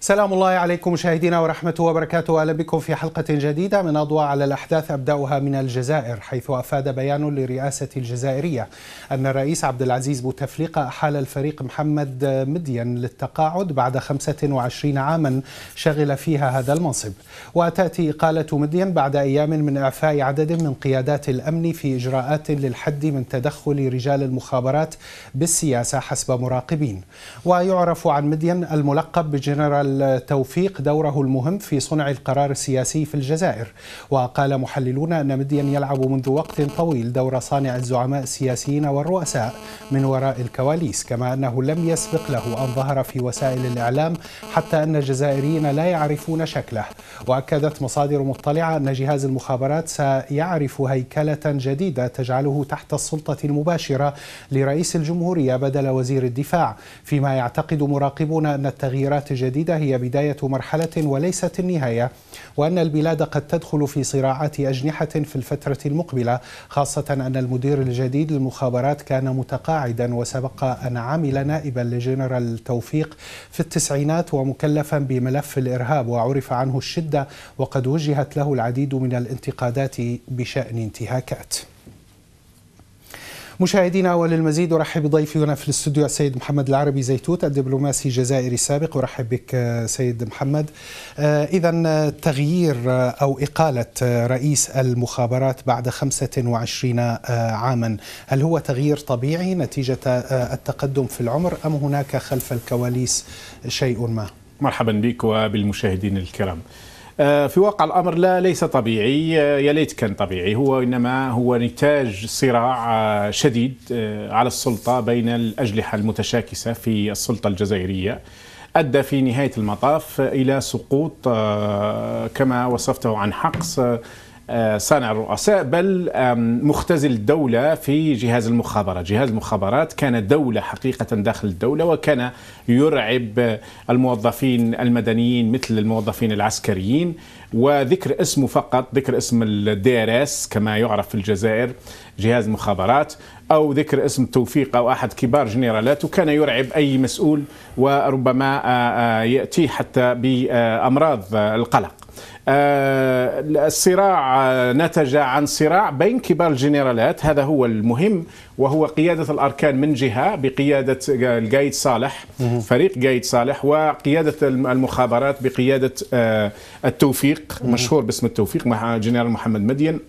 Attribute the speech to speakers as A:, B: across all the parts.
A: سلام الله عليكم مشاهدينا ورحمته وبركاته اهلا بكم في حلقه جديده من اضواء على الاحداث ابداها من الجزائر حيث افاد بيان للرئاسه الجزائريه ان الرئيس عبد العزيز بوتفليقه احال الفريق محمد مدين للتقاعد بعد 25 عاما شغل فيها هذا المنصب وتاتي اقاله مدين بعد ايام من اعفاء عدد من قيادات الامن في اجراءات للحد من تدخل رجال المخابرات بالسياسه حسب مراقبين ويعرف عن مدين الملقب بجنرال التوفيق دوره المهم في صنع القرار السياسي في الجزائر وقال محللون أن مديا يلعب منذ وقت طويل دور صانع الزعماء السياسيين والرؤساء من وراء الكواليس كما أنه لم يسبق له أن ظهر في وسائل الإعلام حتى أن الجزائريين لا يعرفون شكله وأكدت مصادر مطلعة أن جهاز المخابرات سيعرف هيكلة جديدة تجعله تحت السلطة المباشرة لرئيس الجمهورية بدل وزير الدفاع فيما يعتقد مراقبون أن التغييرات الجديدة هي بداية مرحلة وليست النهاية وأن البلاد قد تدخل في صراعات أجنحة في الفترة المقبلة خاصة أن المدير الجديد للمخابرات كان متقاعدا وسبق أن عمل نائبا لجنرال توفيق في التسعينات ومكلفا بملف الإرهاب وعرف عنه الشدة وقد وجهت له العديد من الانتقادات بشأن انتهاكات مشاهدينا وللمزيد ارحب بضيفي هنا في الاستوديو السيد محمد العربي زيتوت الدبلوماسي الجزائري السابق ارحب بك سيد محمد آه، اذا تغيير آه، او اقاله آه، رئيس المخابرات بعد 25 عاما هل هو تغيير طبيعي نتيجه التقدم في العمر ام هناك خلف الكواليس شيء ما؟
B: مرحبا بك وبالمشاهدين الكرام. آه، في واقع الامر لا ليس طبيعي آه، يا ليت كان طبيعي هو انما هو نتاج صراع آه، شديد على السلطه بين الاجنحه المتشاكسه في السلطه الجزائريه ادى في نهايه المطاف الى سقوط كما وصفته عن حقس آه، صانع الرؤساء بل مختزل الدولة في جهاز المخابرات جهاز المخابرات كان دولة حقيقة داخل الدولة وكان يرعب الموظفين المدنيين مثل الموظفين العسكريين وذكر اسمه فقط ذكر اسم الدي كما يعرف في الجزائر جهاز مخابرات او ذكر اسم توفيق او احد كبار جنرالاته كان يرعب اي مسؤول وربما آه، آه، ياتي حتى بامراض القلق آه، الصراع آه، نتج عن صراع بين كبار الجنرالات هذا هو المهم وهو قيادة الأركان من جهة بقيادة القايد صالح فريق قايد صالح وقيادة المخابرات بقيادة آه، التوفيق مشهور باسم التوفيق مع جنرال محمد مدين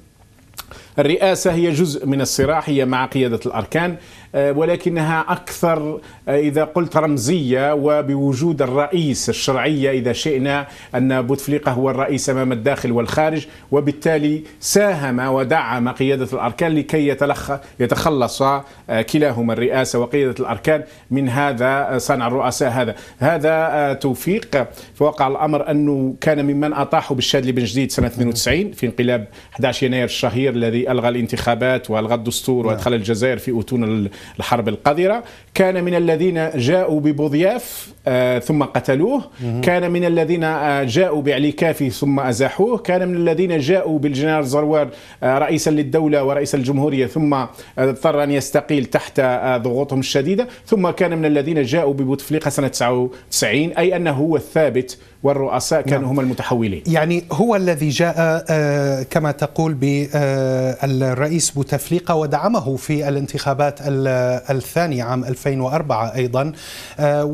B: الرئاسة هي جزء من الصراع هي مع قيادة الأركان آه، ولكنها أكثر آه، إذا قلت رمزية وبوجود الرئيس الشرعية إذا شئنا أن بوتفليقة هو الرئيس أمام الداخل والخارج وبالتالي ساهم ودعم قيادة الأركان لكي يتلخ يتخلص آه، كلاهما الرئاسة وقيادة الأركان من هذا صنع الرؤساء هذا هذا توفيق فوقع الأمر أنه كان ممن أطاحوا بالشادلي بن جديد سنة 92 في انقلاب 11 يناير الشهير الذي ألغى الانتخابات وألغى الدستور نعم. وأدخل الجزائر في أتون الحرب القذرة كان من الذين جاءوا ببضياف آه، ثم قتلوه كان من الذين آه، جاءوا بعلي كافي ثم أزاحوه كان من الذين جاءوا بالجنرال زروار آه، رئيسا للدولة ورئيس الجمهورية ثم اضطر أن يستقيل تحت ضغوطهم الشديدة ثم كان من الذين جاءوا ببوتفليقة سنة 99 أي أنه هو الثابت والرؤساء نعم. كانوا نعم. هم المتحولين
A: يعني هو الذي جاء آه، كما تقول بالرئيس آه، بوتفليقة ودعمه في الانتخابات الثانية عام 2004 أيضا آه،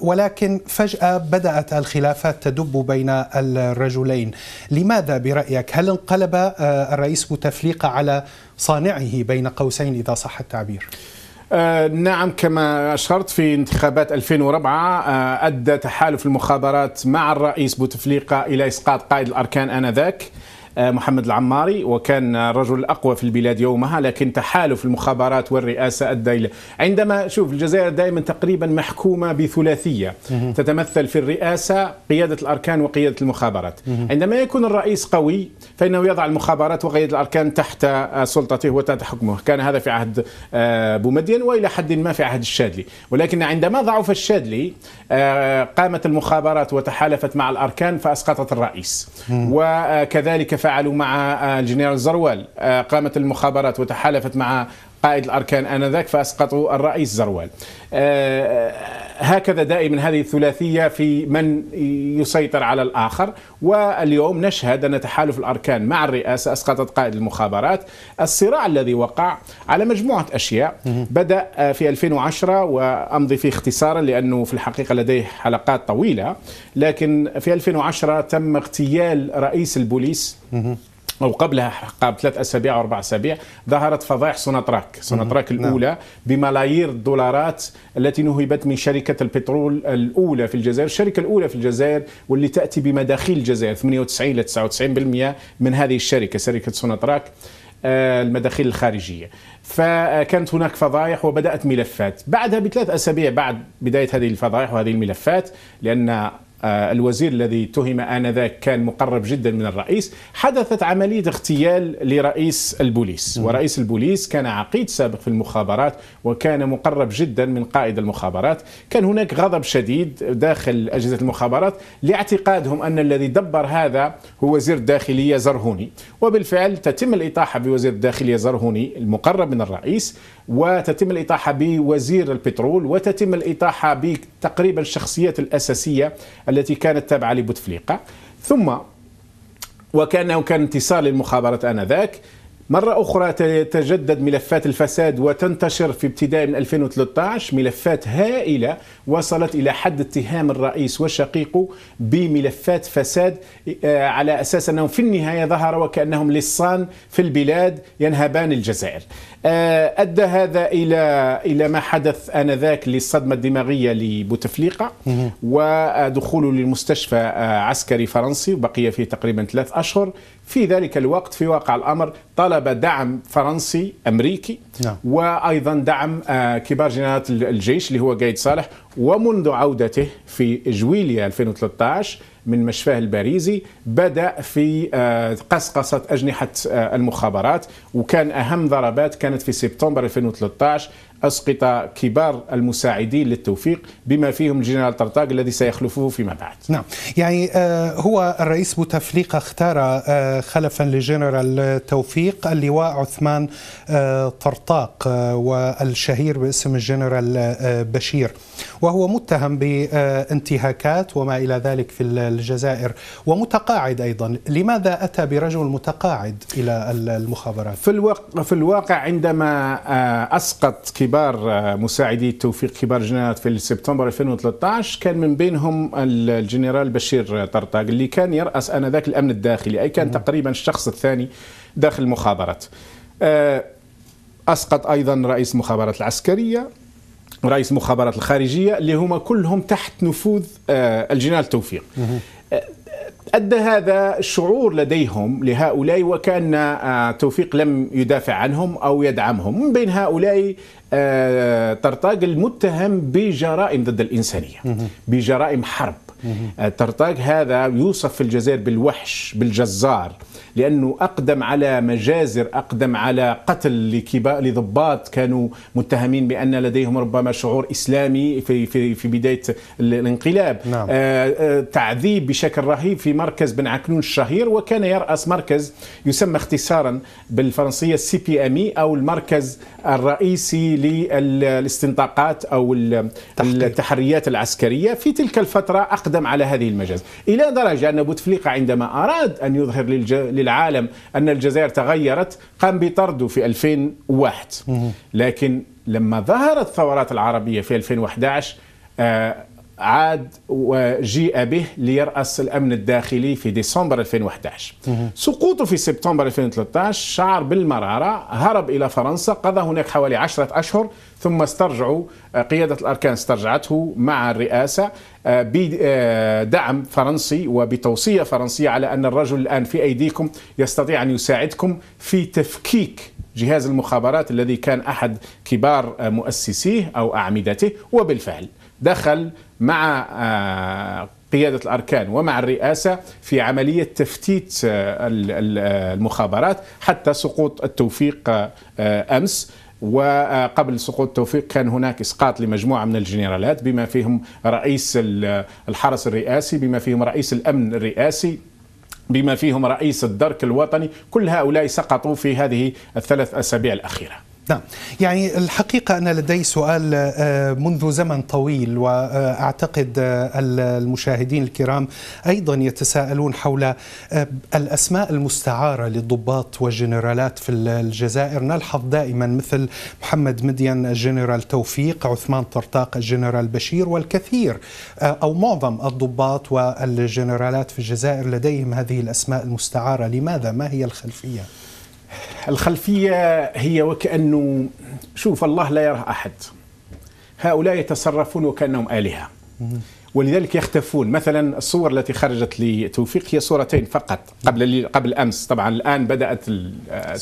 A: ولكن فجأة بدأت الخلافات تدب بين الرجلين لماذا برأيك هل انقلب الرئيس بوتفليقة على صانعه بين قوسين إذا صح التعبير؟ آه نعم
B: كما أشرت في انتخابات 2004 آه أدى تحالف المخابرات مع الرئيس بوتفليقة إلى إسقاط قائد الأركان آنذاك آه، محمد العماري وكان الرجل الأقوى في البلاد يومها لكن تحالف المخابرات والرئاسة أدى إلى عندما شوف الجزائر دائما تقريبا محكومة بثلاثية تتمثل في الرئاسة قيادة الأركان وقيادة المخابرات عندما يكون الرئيس قوي فإنه يضع المخابرات وقيادة الأركان تحت آه، سلطته وتحت حكمه كان هذا في عهد آه، بومدين وإلى حد ما في عهد الشاذلي ولكن عندما ضعف الشاذلي قامت المخابرات وتحالفت مع الأركان فأسقطت الرئيس وكذلك فعل فعلوا مع آه، الجنرال زروال آه، قامت المخابرات وتحالفت مع قائد الاركان انذاك فاسقطوا الرئيس زروال آه، هكذا دائما هذه الثلاثية في من يسيطر على الآخر واليوم نشهد أن تحالف الأركان مع الرئاسة أسقطت قائد المخابرات الصراع الذي وقع على مجموعة أشياء بدأ في 2010 وأمضي فيه اختصارا لأنه في الحقيقة لديه حلقات طويلة لكن في 2010 تم اغتيال رئيس البوليس او قبلها قبل ثلاث اسابيع او اربع اسابيع ظهرت فضائح سوناتراك سوناتراك الاولى نعم. بملايير الدولارات التي نهبت من شركه البترول الاولى في الجزائر الشركه الاولى في الجزائر واللي تاتي بمداخيل الجزائر 98 ل 99% من هذه الشركه شركه سوناتراك آه، المداخيل الخارجيه فكانت هناك فضائح وبدات ملفات بعدها بثلاث اسابيع بعد بدايه هذه الفضائح وهذه الملفات لان آه، الوزير الذي تهم آنذاك كان مقرب جدا من الرئيس حدثت عملية اغتيال لرئيس البوليس ورئيس البوليس كان عقيد سابق في المخابرات وكان مقرب جدا من قائد المخابرات كان هناك غضب شديد داخل أجهزة المخابرات لاعتقادهم أن الذي دبر هذا هو وزير الداخلية زرهوني وبالفعل تتم الإطاحة بوزير الداخلية زرهوني المقرب من الرئيس وتتم الإطاحة بوزير البترول وتتم الإطاحة بتقريبا الشخصيات الأساسية التي كانت تابعة لبوتفليقة ثم وكانه كان انتصار للمخابرات آنذاك مرة أخرى تتجدد ملفات الفساد وتنتشر في ابتداء من 2013 ملفات هائلة وصلت إلى حد اتهام الرئيس وشقيقه بملفات فساد آه، على أساس أنهم في النهاية ظهر وكأنهم لصان في البلاد ينهبان الجزائر آه، أدى هذا إلى إلى ما حدث آنذاك للصدمة الدماغية لبوتفليقة ودخوله للمستشفى آه، عسكري فرنسي وبقي فيه تقريبا ثلاث أشهر في ذلك الوقت في واقع الأمر طلب دعم فرنسي أمريكي نعم. وأيضا دعم آه، كبار جنرالات الجيش اللي هو قايد صالح ومنذ عودته في جويليا 2013 من مشفاه الباريزي بدأ في قصقصة آه، أجنحة آه، المخابرات وكان أهم ضربات كانت في سبتمبر 2013 أسقط كبار المساعدين للتوفيق بما فيهم الجنرال طرطاق الذي سيخلفه فيما بعد
A: نعم يعني آه، هو الرئيس بوتفليقة اختار آه، خلفا للجنرال توفيق اللواء عثمان آه، طرطاق والشهير باسم الجنرال بشير وهو متهم بانتهاكات وما إلى ذلك في الجزائر ومتقاعد أيضا لماذا أتى برجل متقاعد إلى المخابرات
B: في الواقع, في الواقع عندما أسقط كبار كبار آه، مساعدي توفيق كبار جنرالات في سبتمبر 2013 كان من بينهم الجنرال بشير طرطاق اللي كان يرأس آنذاك الأمن الداخلي أي كان تقريبا الشخص الثاني داخل المخابرات آه، أسقط أيضا رئيس المخابرات العسكرية رئيس المخابرات الخارجية اللي هما كلهم تحت نفوذ آه، الجنرال توفيق أدى هذا الشعور لديهم لهؤلاء وكان آه، توفيق لم يدافع عنهم أو يدعمهم من بين هؤلاء آه، طرطاق المتهم بجرائم ضد الإنسانية بجرائم حرب آه، ترطاج هذا يوصف في الجزائر بالوحش بالجزار لأنه أقدم على مجازر أقدم على قتل لكبار لضباط كانوا متهمين بأن لديهم ربما شعور إسلامي في, في, في بداية الانقلاب نعم. آه، آه، تعذيب بشكل رهيب في مركز بن عكنون الشهير وكان يرأس مركز يسمى اختصارا بالفرنسية السي بي أمي أو المركز الرئيسي للاستنطاقات أو التحريات العسكرية في تلك الفترة أقدم يقدم على هذه المجاز إلى درجة أن بوتفليقة عندما أراد أن يظهر للعالم أن الجزائر تغيرت قام بطرده في 2001 لكن لما ظهرت الثورات العربية في 2011 عاد وجيء به ليرأس الأمن الداخلي في ديسمبر 2011 سقوطه في سبتمبر 2013 شعر بالمرارة هرب إلى فرنسا قضى هناك حوالي عشرة أشهر ثم استرجعوا آه، قيادة الأركان استرجعته مع الرئاسة آه، بدعم فرنسي وبتوصية فرنسية على أن الرجل الآن في أيديكم يستطيع أن يساعدكم في تفكيك جهاز المخابرات الذي كان أحد كبار آه، مؤسسيه أو أعمدته وبالفعل دخل مع آه، قيادة الأركان ومع الرئاسة في عملية تفتيت آه، آه، المخابرات حتى سقوط التوفيق أمس وقبل سقوط التوفيق كان هناك اسقاط لمجموعه من الجنرالات بما فيهم رئيس الحرس الرئاسي بما فيهم رئيس الامن الرئاسي بما فيهم رئيس الدرك الوطني كل هؤلاء سقطوا في هذه الثلاث اسابيع الاخيره
A: نعم يعني الحقيقة أنا لدي سؤال آه، منذ زمن طويل وأعتقد آه، المشاهدين الكرام أيضا يتساءلون حول آه، الأسماء المستعارة للضباط والجنرالات في الجزائر نلحظ دائما مثل محمد مدين الجنرال توفيق عثمان طرطاق الجنرال بشير والكثير أو معظم الضباط والجنرالات في الجزائر لديهم هذه الأسماء المستعارة لماذا ما هي الخلفية؟ الخلفية هي وكأنه شوف الله لا يرى أحد
B: هؤلاء يتصرفون وكأنهم آلهة ولذلك يختفون مثلا الصور التي خرجت لتوفيق هي صورتين فقط نعم. قبل قبل امس طبعا الان بدات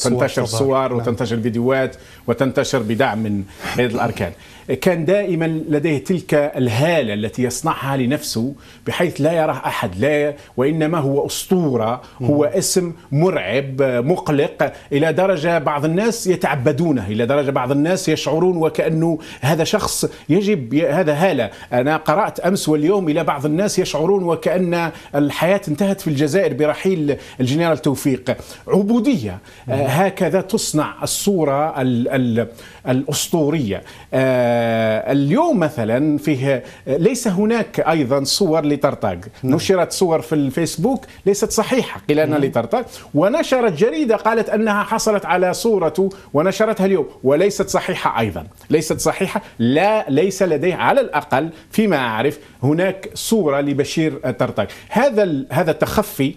B: تنتشر صور نعم. وتنتشر فيديوهات وتنتشر بدعم من هذه الاركان كان دائما لديه تلك الهالة التي يصنعها لنفسه بحيث لا يراه أحد لا وإنما هو أسطورة هو اسم مرعب مقلق إلى درجة بعض الناس يتعبدونه إلى درجة بعض الناس يشعرون وكأنه هذا شخص يجب هذا هالة أنا قرأت أمس واليوم إلى بعض الناس يشعرون وكأن الحياة انتهت في الجزائر برحيل الجنرال توفيق عبودية هكذا تصنع الصورة ال ال الأسطورية آه، اليوم مثلا فيه آه، ليس هناك أيضا صور لطرطاق نعم. نشرت صور في الفيسبوك ليست صحيحة قيل نعم. لطرطاق ونشرت جريدة قالت أنها حصلت على صورته ونشرتها اليوم وليست صحيحة أيضا ليست صحيحة لا ليس لديه على الأقل فيما أعرف هناك صورة لبشير طرطاق هذا هذا التخفي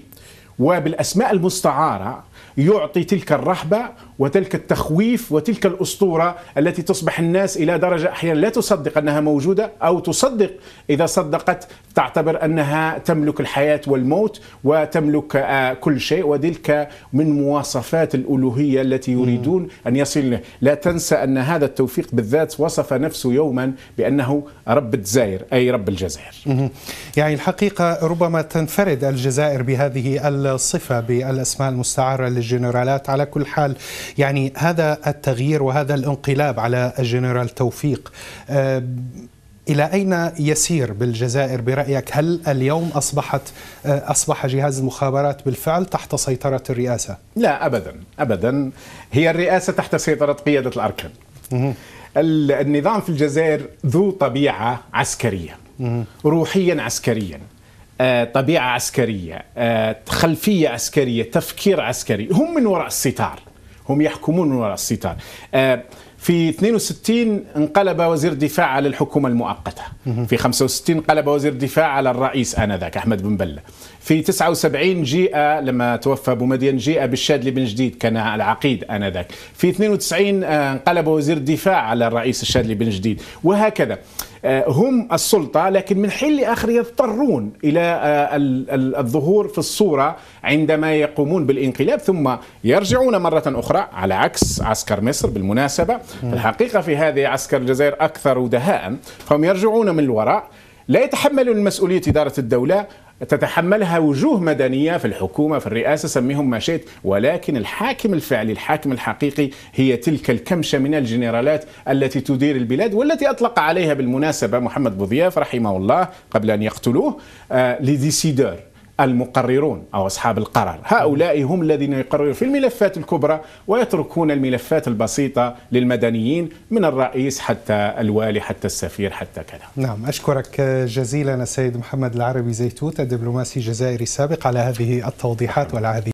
B: وبالأسماء المستعارة يعطي تلك الرهبه وتلك التخويف وتلك الاسطوره التي تصبح الناس الى درجه احيانا لا تصدق انها موجوده او تصدق اذا صدقت تعتبر انها تملك الحياه والموت وتملك آه، كل شيء وتلك من مواصفات الالوهيه التي يريدون ان يصل له، لا تنسى ان هذا التوفيق بالذات وصف نفسه يوما بانه رب الجزائر اي رب الجزائر.
A: يعني الحقيقه ربما تنفرد الجزائر بهذه الصفه بالاسماء المستعاره الجنرالات على كل حال يعني هذا التغيير وهذا الانقلاب على الجنرال توفيق آه، إلى أين يسير بالجزائر برأيك؟ هل اليوم أصبحت آه، أصبح جهاز المخابرات بالفعل تحت سيطرة الرئاسة؟
B: لا أبدا أبدا هي الرئاسة تحت سيطرة قيادة الأركان النظام في الجزائر ذو طبيعة عسكرية روحيا عسكريا آه، طبيعه عسكريه آه، خلفيه عسكريه تفكير عسكري هم من وراء الستار هم يحكمون من وراء الستار آه، في 62 انقلب وزير دفاع على الحكومة المؤقتة في 65 انقلب وزير دفاع على الرئيس آنذاك أحمد بن بلة في 79 جيء لما توفى أبو مدين جيء بالشادلي بن جديد كان العقيد آنذاك في 92 انقلب وزير دفاع على الرئيس الشادلي بن جديد وهكذا آه، هم السلطة لكن من حين لآخر يضطرون إلى آه، الظهور في الصورة عندما يقومون بالانقلاب ثم يرجعون مرة أخرى على عكس عسكر مصر بالمناسبة الحقيقة في هذه عسكر الجزائر أكثر دهاء فهم يرجعون من الوراء لا يتحملون مسؤولية إدارة الدولة تتحملها وجوه مدنية في الحكومة في الرئاسة سميهم ما شئت ولكن الحاكم الفعلي الحاكم الحقيقي هي تلك الكمشة من الجنرالات التي تدير البلاد والتي أطلق عليها بالمناسبة محمد بوضياف رحمه الله قبل أن يقتلوه لي آه، ديسيدور المقررون أو أصحاب القرار هؤلاء هم الذين يقررون في الملفات الكبرى ويتركون الملفات البسيطة للمدنيين من الرئيس حتى الوالي حتى السفير حتى
A: كذا نعم أشكرك جزيلا السيد محمد العربي زيتوت الدبلوماسي الجزائري السابق على هذه التوضيحات والعهد